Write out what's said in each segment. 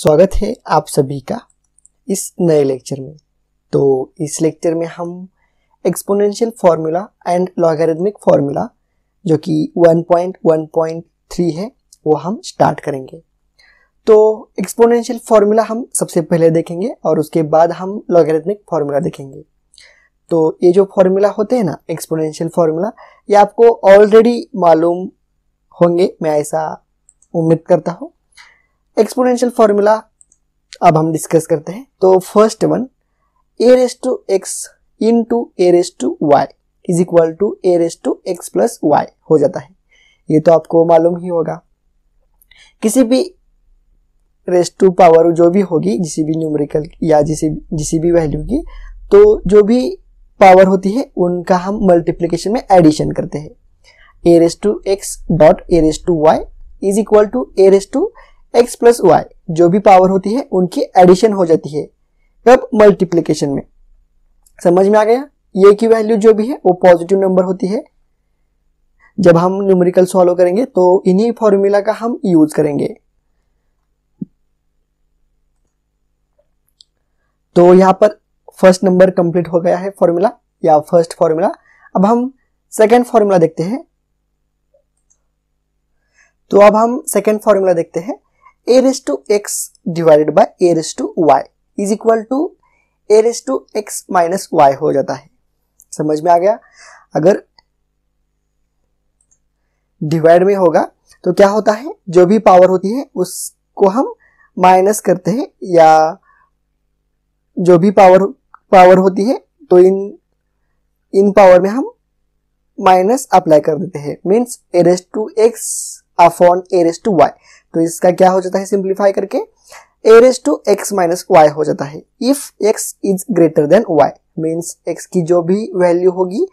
स्वागत है आप सभी का इस नए लेक्चर में तो इस लेक्चर में हम exponential formula and logarithmic formula जो कि 1.1.3 है वो हम स्टार्ट करेंगे तो एक्सपोनेंशियल फार्मूला हम सबसे पहले देखेंगे और उसके बाद हम लॉगरिदमिक फार्मूला देखेंगे तो ये जो फार्मूला होते हैं ना एक्सपोनेंशियल फार्मूला ये आपको ऑलरेडी मालूम होंगे मैं ऐसा उम्मीद करता हूँ एक्सपोनेंशियल फॉर्मूला अब हम डिस्कस करते हैं तो first one a raise to x into a raise to y is equal to a raise to x plus y हो जाता है ये तो आपको मालूम ही होगा किसी भी रेस टू पावर जो भी होगी जिस भी न्यूमरिकल या जिस जिस भी वैल्यू की तो जो भी पावर होती है उनका हम मल्टीप्लीकेशन में एडिशन करते हैं a raise to x dot a raise to y is equal to a raise to x plus y जो भी पावर होती है उनकी एडिशन हो जाती है कब मल्टीप्लीकेशन में समझ में आ गया ये की वैल्यू जो भी है वो पॉजिटिव नंबर होती है जब हम न्यूमेरिकल सॉल्व करेंगे तो इन्हीं फॉर्मूला का हम यूज करेंगे तो यहां पर फर्स्ट नंबर कंप्लीट हो गया है फॉर्मूला या फर्स्ट फॉर्मूला अब हम सेकेंड फॉर्मूला देखते हैं तो अब हम सेकेंड फॉर्मूला देखते हैं a raised to x divided by a raised to y is equal to a raise to x minus y हो जाता है समझ में आ गया अगर डिवाइड में होगा तो क्या होता है जो भी पावर होती है उसको हम माइनस करते हैं या जो भी पावर पावर होती है तो इन इन पावर में हम माइनस अप्लाई कर देते हैं means a raise to x upon a raise to y तो इसका क्या हो जाता है सिंप्लीफाई करके a raise to x minus y हो जाता है if x is greater than y means x की जो भी वैल्यू होगी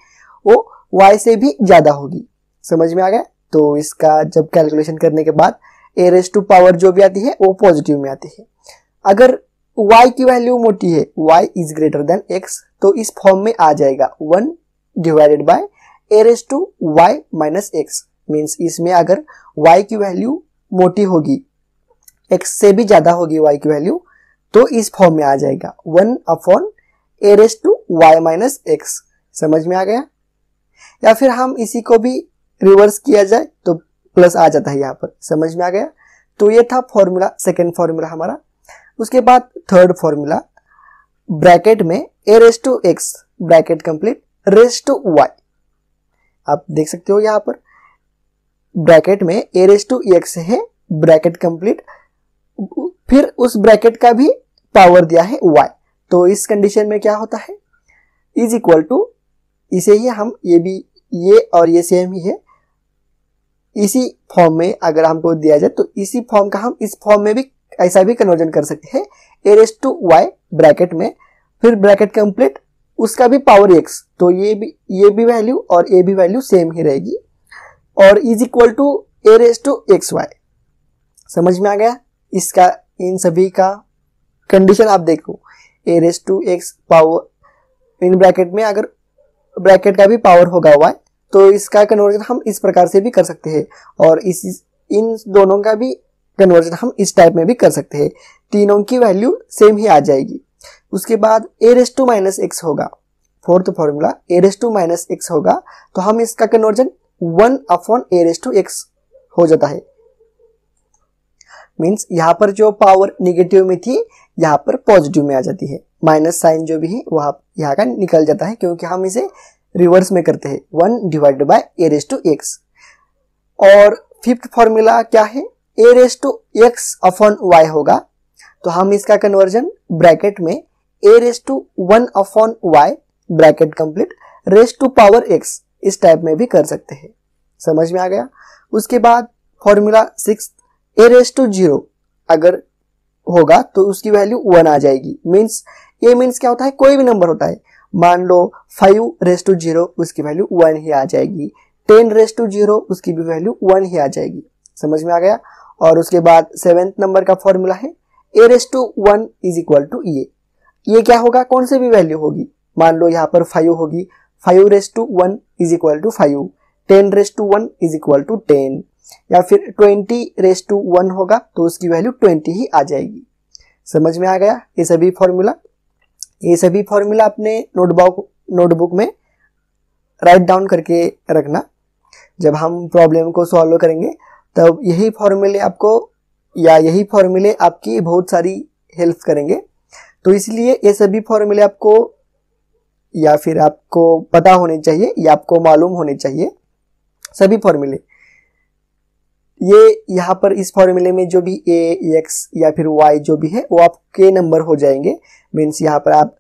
वो वाई से भी ज़्यादा होगी समझ में आ गया तो इसका जब कैलकुलेशन करने के बाद ए रेस टू पावर जो भी आती है वो पॉजिटिव में आती है अगर y की वैल्यू मोटी है y is greater than x तो इस फॉर्म में आ जाएगा one divided by a raise to y minus x means इसमें अगर y की वैल्यू मोटी होगी एक्स से भी ज़्यादा होगी वाई की वैल्यू तो इस फॉर्म में आ जाएगा one upon a raise to y minus x समझ में आ गया या फिर हम इसी को भी रिवर्स किया जाए तो प्लस आ जाता है यहाँ पर समझ में आ गया तो ये था फॉर्मूला सेकेंड फॉर्मूला हमारा उसके बाद थर्ड फॉर्मूला ब्रैकेट में a raise to x bracket complete raise to y आप देख सकते हो यहाँ पर ब्रैकेट में ए रेस टू एक्स है ब्रैकेट कंप्लीट फिर उस ब्रैकेट का भी पावर दिया है वाई तो इस कंडीशन में क्या होता है इज इक्वल टू इसे ही हम ये भी ये और ये सेम ही है इसी फॉर्म में अगर हमको दिया जाए तो इसी फॉर्म का हम इस फॉर्म में भी ऐसा भी कन्वर्जन कर सकते हैं a raise to y bracket में फिर ब्रैकेट कंप्लीट उसका भी पावर एक्स तो ये भी ये भी वैल्यू और ए भी वैल्यू सेम ही रहेगी और is equal to a raise to x y समझ में आ गया इसका इन सभी का कंडीशन आप देखो a raise to x power in bracket में अगर ब्रैकेट का भी पावर होगा वाई तो इसका कन्वर्जन हम इस प्रकार से भी कर सकते हैं और इस इन दोनों का भी कन्वर्जन हम इस टाइप में भी कर सकते हैं तीनों की वैल्यू सेम ही आ जाएगी उसके बाद a raise to minus x होगा fourth formula a raise to minus x होगा तो हम इसका conversion one upon a raise to x हो जाता है मीन्स यहाँ पर जो पावर निगेटिव में थी यहाँ पर पॉजिटिव में आ जाती है माइनस साइन जो भी है वह यहाँ का निकल जाता है क्योंकि हम इसे रिवर्स में करते हैं one divide by a raise to x और फिफ्थ फॉर्मूला क्या है a raise to x upon y होगा तो हम इसका कन्वर्जन ब्रैकेट में a raise to one upon y bracket complete raise to power x इस टाइप में भी कर सकते हैं समझ में आ गया उसके बाद formula six a raise to zero अगर होगा तो उसकी वैल्यू वन आ जाएगी मीन्स ए मीन्स क्या होता है कोई भी नंबर होता है मान लो फाइव रेस टू जीरो उसकी वैल्यू वन ही आ जाएगी टेन रेस टू जीरो उसकी भी वैल्यू वन ही आ जाएगी समझ में आ गया और उसके बाद सेवेंथ नंबर का फॉर्मूला है a raise to one is equal to ये ये क्या होगा कौन से भी वैल्यू होगी मान लो यहाँ पर फाइव होगी five raise to one is equal to five ten raise to one is equal to ten या फिर ट्वेंटी रेस टू वन होगा तो उसकी वैल्यू ट्वेंटी ही आ जाएगी समझ में आ गया ये सभी फॉर्मूला ये सभी फॉर्मूला अपने नोटबुक नोटबुक में राइट डाउन करके रखना जब हम प्रॉब्लम को सॉल्व करेंगे तब यही फॉर्मूले आपको या यही फॉर्मूले आपकी बहुत सारी हेल्प करेंगे तो इसलिए ये सभी फॉर्मूले आपको या फिर आपको पता होने चाहिए या आपको मालूम होने चाहिए सभी फॉर्मूले ये यहाँ पर इस फॉर्मूले में जो भी ए एक्स या फिर वाई जो भी है वो आप के नंबर हो जाएंगे मीन्स यहाँ पर आप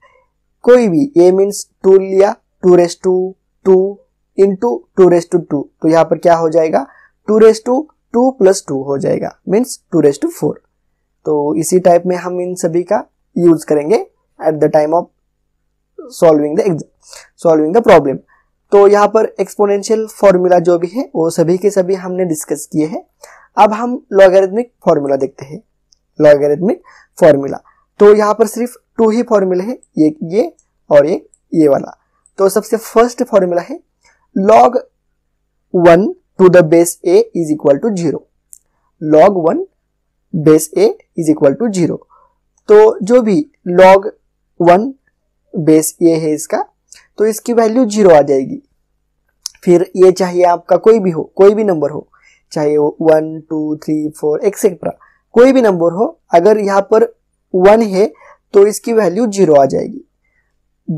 कोई भी ए मीन्स टू लिया two raise to two into two raise to two तो यहाँ पर क्या हो जाएगा two raise to two plus two हो जाएगा means two raise to four तो इसी टाइप में हम इन सभी का यूज करेंगे at the time of solving the solving the problem तो यहाँ पर एक्सपोनेंशियल फॉर्मूला जो भी है वो सभी के सभी हमने डिस्कस किए हैं अब हम लॉगरिथमिक फॉर्मूला देखते हैं लॉगरिथमिक फॉर्मूला तो यहाँ पर सिर्फ टू ही फॉर्मूला है ये ये और ये ये वाला तो सबसे फर्स्ट फॉर्मूला है log one to the base a is equal to zero log one base a is equal to zero तो जो भी लॉग वन बेस ये है इसका तो इसकी वैल्यू जीरो आ जाएगी फिर ये चाहिए आपका कोई भी हो कोई भी नंबर हो चाहे वो one two three four etcetera कोई भी नंबर हो अगर यहाँ पर वन है तो इसकी वैल्यू जीरो आ जाएगी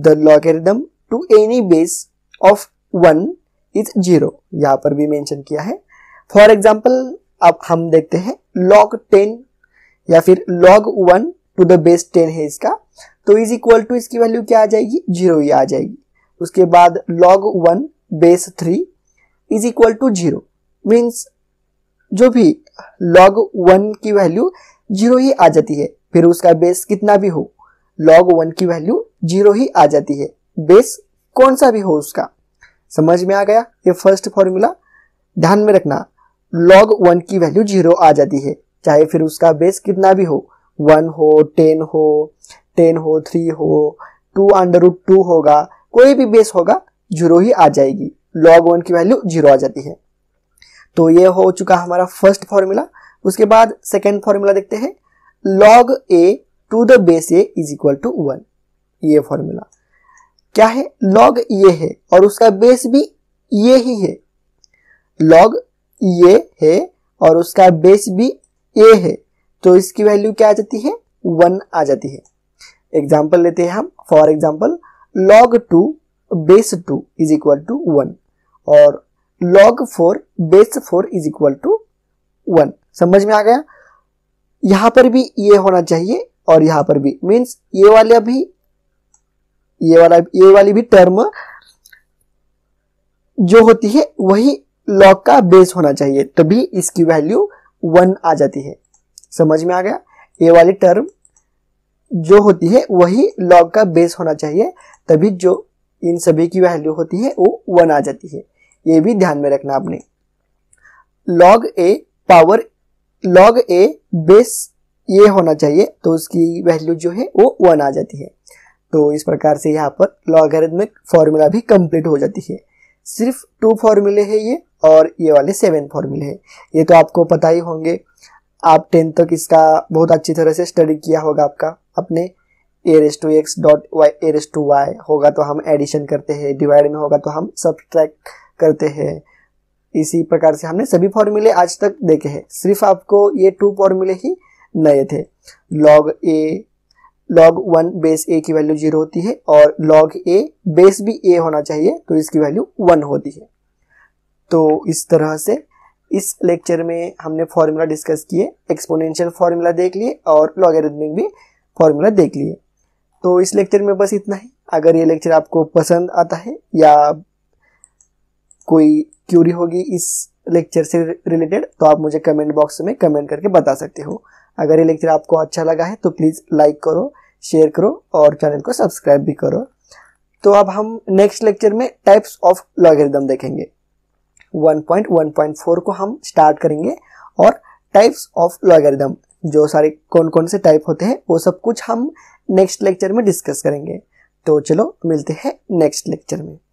the logarithm to any base of one is zero यहाँ पर भी मेंशन किया है फॉर एग्जाम्पल अब हम देखते हैं लॉग टेन या फिर log one to the base ten है इसका तो इज इक्वल टू इसकी वैल्यू क्या आ जाएगी जीरो ही आ जाएगी उसके बाद log one base three is equal to zero means जो भी लॉग वन की वैल्यू जीरो ही आ जाती है फिर उसका बेस कितना भी हो लॉग वन की वैल्यू जीरो ही आ जाती है बेस कौन सा भी हो उसका समझ में आ गया ये फर्स्ट फॉर्मूला ध्यान में रखना लॉग वन की वैल्यू जीरो आ जाती है चाहे फिर उसका बेस कितना भी हो वन हो टेन हो टेन हो थ्री हो टू अंडर रूट टू होगा कोई भी बेस होगा जीरो ही आ जाएगी लॉग वन की वैल्यू जीरो आ जाती है तो ये हो चुका हमारा फर्स्ट फॉर्मूला उसके बाद सेकेंड फॉर्मूला देखते हैं log a to the base a is equal to one ये फॉर्मूला क्या है लॉग ये है और उसका बेस भी ये ही है लॉग ये है और उसका बेस भी ए है तो इसकी वैल्यू क्या आ जाती है वन आ जाती है एग्जाम्पल लेते हैं हम for example log two base two is equal to one और log four base four is equal to one समझ में आ गया यहां पर भी ये होना चाहिए और यहां पर भी मीन्स ये वाले भी ये वाला ये वाली भी टर्म जो होती है वही लॉग का बेस होना चाहिए तभी इसकी वैल्यू वन आ जाती है समझ में आ गया ये वाली टर्म जो होती है वही लॉग का बेस होना चाहिए तभी जो इन सभी की वैल्यू होती है वो वन आ जाती है ये भी ध्यान में रखना आपने log a power log a base ये होना चाहिए तो उसकी वैल्यू जो है वो वन आ जाती है तो इस प्रकार से यहाँ पर लॉगरिथमिक फॉर्मूला भी कंप्लीट हो जाती है सिर्फ टू फॉर्मूले है ये और ये वाले सेवन फॉर्मूले है ये तो आपको पता ही होंगे आप टेंथ तक तो इसका बहुत अच्छी तरह से स्टडी किया होगा आपका अपने a raise to x dot y a raise to y होगा तो हम एडिशन करते हैं डिवाइड में होगा तो हम सब करते हैं इसी प्रकार से हमने सभी फॉर्मूले आज तक देखे हैं सिर्फ आपको ये टू फॉर्मूले ही नए थे log a log one base a की वैल्यू जीरो होती है और लॉग ए बेस भी ए होना चाहिए तो इसकी वैल्यू वन होती है तो इस तरह से इस लेक्चर में हमने फॉर्मूला डिस्कस किए एक्सपोनेंशियल फार्मूला देख लिए और लॉगरिथमिक भी फार्मूला देख लिए तो इस लेक्चर में बस इतना ही अगर ये लेक्चर आपको पसंद आता है या कोई क्यूरी होगी इस लेक्चर से रिलेटेड तो आप मुझे कमेंट बॉक्स में कमेंट करके बता सकते हो अगर ये लेक्चर आपको अच्छा लगा है तो प्लीज़ लाइक करो शेयर करो और चैनल को सब्सक्राइब भी करो तो अब हम नेक्स्ट लेक्चर में टाइप्स ऑफ लॉगरिदम देखेंगे 1.1.4 को हम स्टार्ट करेंगे और टाइप्स ऑफ लॉगरिदम जो सारे कौन कौन से टाइप होते हैं वो सब कुछ हम नेक्स्ट लेक्चर में डिस्कस करेंगे तो चलो मिलते हैं नेक्स्ट लेक्चर में